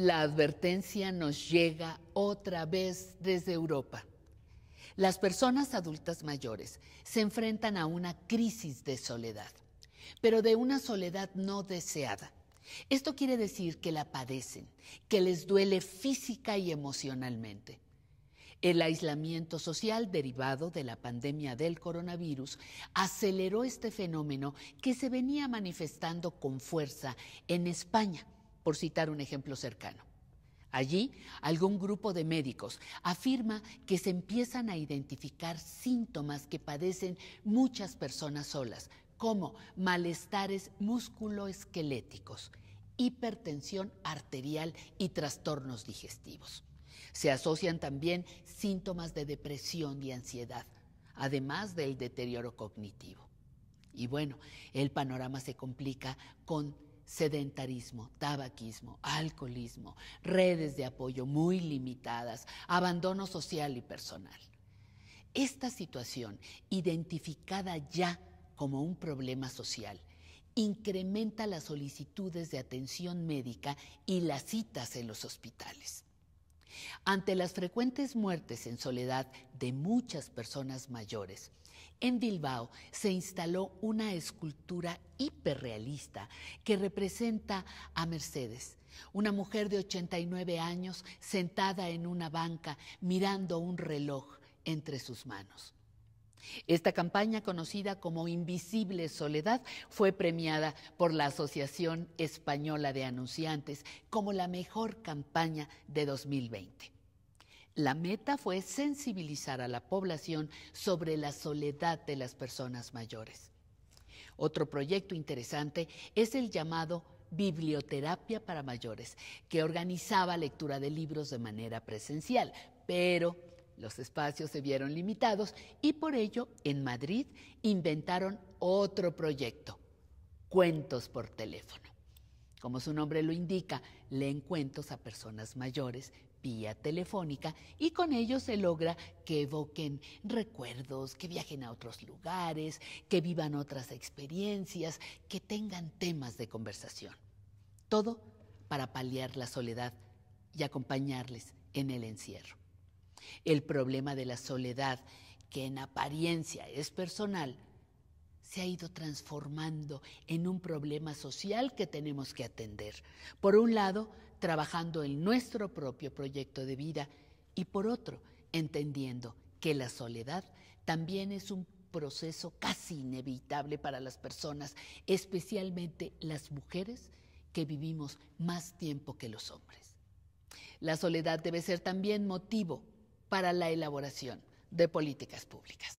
La advertencia nos llega otra vez desde Europa. Las personas adultas mayores se enfrentan a una crisis de soledad, pero de una soledad no deseada. Esto quiere decir que la padecen, que les duele física y emocionalmente. El aislamiento social derivado de la pandemia del coronavirus aceleró este fenómeno que se venía manifestando con fuerza en España por citar un ejemplo cercano. Allí, algún grupo de médicos afirma que se empiezan a identificar síntomas que padecen muchas personas solas, como malestares musculoesqueléticos, hipertensión arterial y trastornos digestivos. Se asocian también síntomas de depresión y ansiedad, además del deterioro cognitivo. Y bueno, el panorama se complica con sedentarismo, tabaquismo, alcoholismo, redes de apoyo muy limitadas, abandono social y personal. Esta situación, identificada ya como un problema social, incrementa las solicitudes de atención médica y las citas en los hospitales. Ante las frecuentes muertes en soledad de muchas personas mayores, en Bilbao se instaló una escultura hiperrealista que representa a Mercedes, una mujer de 89 años sentada en una banca mirando un reloj entre sus manos. Esta campaña, conocida como Invisible Soledad, fue premiada por la Asociación Española de Anunciantes como la mejor campaña de 2020. La meta fue sensibilizar a la población sobre la soledad de las personas mayores. Otro proyecto interesante es el llamado Biblioterapia para Mayores, que organizaba lectura de libros de manera presencial, pero los espacios se vieron limitados y por ello en Madrid inventaron otro proyecto, cuentos por teléfono. Como su nombre lo indica, leen cuentos a personas mayores vía telefónica y con ello se logra que evoquen recuerdos, que viajen a otros lugares, que vivan otras experiencias, que tengan temas de conversación. Todo para paliar la soledad y acompañarles en el encierro. El problema de la soledad, que en apariencia es personal, se ha ido transformando en un problema social que tenemos que atender. Por un lado, trabajando en nuestro propio proyecto de vida y por otro, entendiendo que la soledad también es un proceso casi inevitable para las personas, especialmente las mujeres que vivimos más tiempo que los hombres. La soledad debe ser también motivo para la elaboración de políticas públicas.